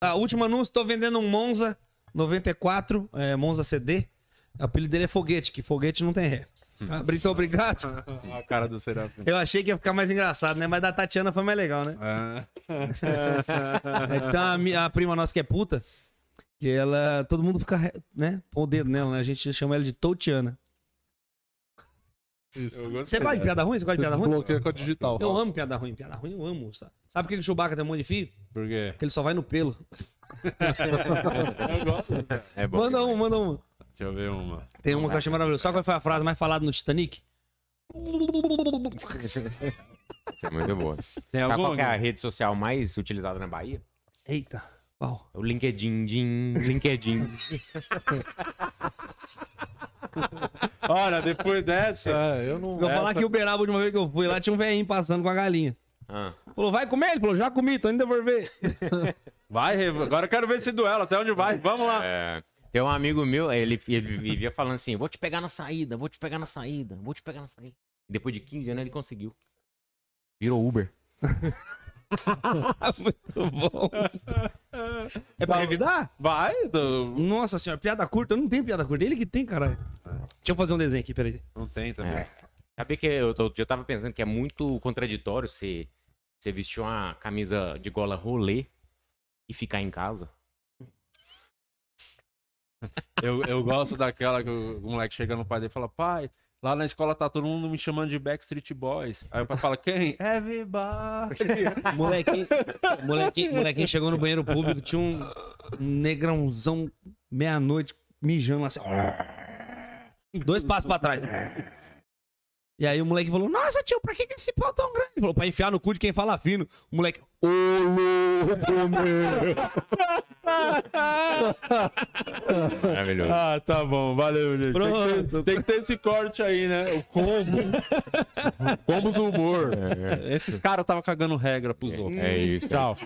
A última anúncio, tô vendendo um Monza 94, é, Monza CD. O apelido dele é Foguete, que foguete não tem ré. Hum. Ah, Brito, obrigado. a cara do Serafim. Eu achei que ia ficar mais engraçado, né? Mas da Tatiana foi mais legal, né? É. então, a, minha, a prima nossa que é puta, que ela. Todo mundo fica, né? Com o dedo nela, né? A gente chama ela de Totiana. Isso. Você gosta de piada ruim? Você gosta de piada ruim? com a digital. Eu amo piada ruim. Piada ruim eu amo. Sabe, sabe por que o Chewbacca tem um monte de fio? Por quê? Porque ele só vai no pelo. eu gosto. É bom manda um, manda um. Deixa eu ver uma. Tem uma que eu achei maravilhosa. Sabe qual foi a frase mais falada no Titanic? Isso é muito boa. Tem alguma? Qual é a rede social mais utilizada na Bahia? Eita, qual? O LinkedIn, din, LinkedIn. Olha, depois dessa, é, eu não. Eu vou é, falar que Uberaba, de uma vez que eu fui lá, tinha um velhinho passando com a galinha. Ah. Falou, vai comer? Ele falou, já comi, tô indo devolver. vai, Agora eu quero ver esse duelo, até onde vai. Vamos lá. É, tem um amigo meu, ele, ele vivia falando assim: vou te pegar na saída, vou te pegar na saída, vou te pegar na saída. E depois de 15 anos ele conseguiu. Virou Uber. Muito bom. É pra revidar? Vai. Tô... Nossa senhora, piada curta. Eu não tenho piada curta. Ele que tem, caralho. Deixa eu fazer um desenho aqui, peraí. Não tem também. É. Acabei que eu, eu, eu tava pensando que é muito contraditório você, você vestir uma camisa de gola rolê e ficar em casa. Eu, eu gosto daquela que o, o moleque chega no pai dele e fala: pai, Lá na escola tá todo mundo me chamando de Backstreet Boys. Aí o pai fala, quem? Everybody. molequinho, molequinho, molequinho chegou no banheiro público, tinha um negrãozão meia-noite mijando assim. Dois passos pra trás. E aí o moleque falou: Nossa, tio, pra que, esse pau tão grande? Ele falou: Pra enfiar no cu de quem fala fino. O moleque. Ô, louco, meu! Ah, tá bom, valeu, gente. Tem que, ter, tem que ter esse corte aí, né? O combo. o combo do humor. É, é. Esses caras estavam cagando regra pros é, outros. É isso. Tchau.